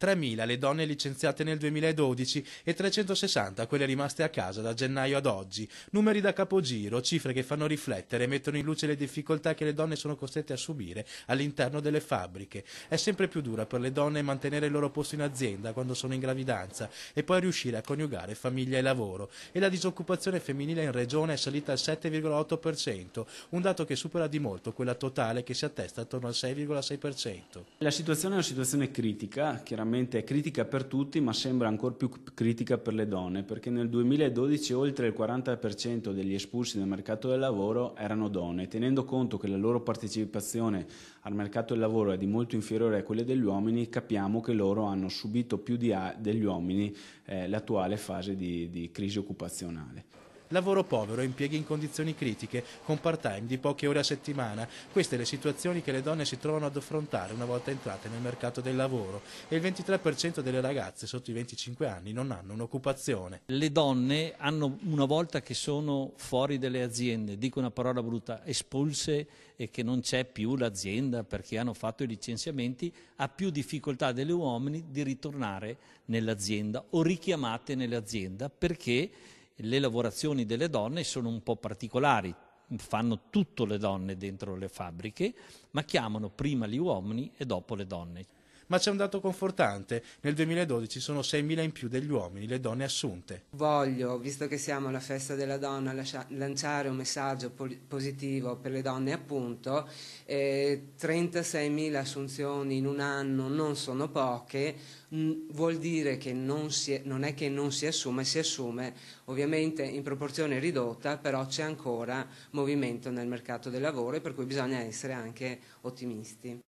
3.000 le donne licenziate nel 2012 e 360 quelle rimaste a casa da gennaio ad oggi. Numeri da capogiro, cifre che fanno riflettere e mettono in luce le difficoltà che le donne sono costrette a subire all'interno delle fabbriche. È sempre più dura per le donne mantenere il loro posto in azienda quando sono in gravidanza e poi riuscire a coniugare famiglia e lavoro. E la disoccupazione femminile in regione è salita al 7,8%, un dato che supera di molto quella totale che si attesta attorno al 6,6%. La situazione è una situazione critica, chiaramente veramente è critica per tutti, ma sembra ancora più critica per le donne, perché nel 2012 oltre il 40% degli espulsi dal mercato del lavoro erano donne, tenendo conto che la loro partecipazione al mercato del lavoro è di molto inferiore a quella degli uomini, capiamo che loro hanno subito più degli uomini eh, l'attuale fase di, di crisi occupazionale lavoro povero, impieghi in condizioni critiche, con part-time di poche ore a settimana. Queste le situazioni che le donne si trovano ad affrontare una volta entrate nel mercato del lavoro e il 23% delle ragazze sotto i 25 anni non hanno un'occupazione. Le donne hanno, una volta che sono fuori dalle aziende, dico una parola brutta, espulse e che non c'è più l'azienda perché hanno fatto i licenziamenti, ha più difficoltà degli uomini di ritornare nell'azienda o richiamate nell'azienda perché le lavorazioni delle donne sono un po' particolari, fanno tutto le donne dentro le fabbriche, ma chiamano prima gli uomini e dopo le donne. Ma c'è un dato confortante, nel 2012 sono 6.000 in più degli uomini, le donne assunte. Voglio, visto che siamo alla festa della donna, lascia, lanciare un messaggio positivo per le donne appunto, eh, 36.000 assunzioni in un anno non sono poche, mh, vuol dire che non, si, non è che non si assume, si assume ovviamente in proporzione ridotta, però c'è ancora movimento nel mercato del lavoro e per cui bisogna essere anche ottimisti.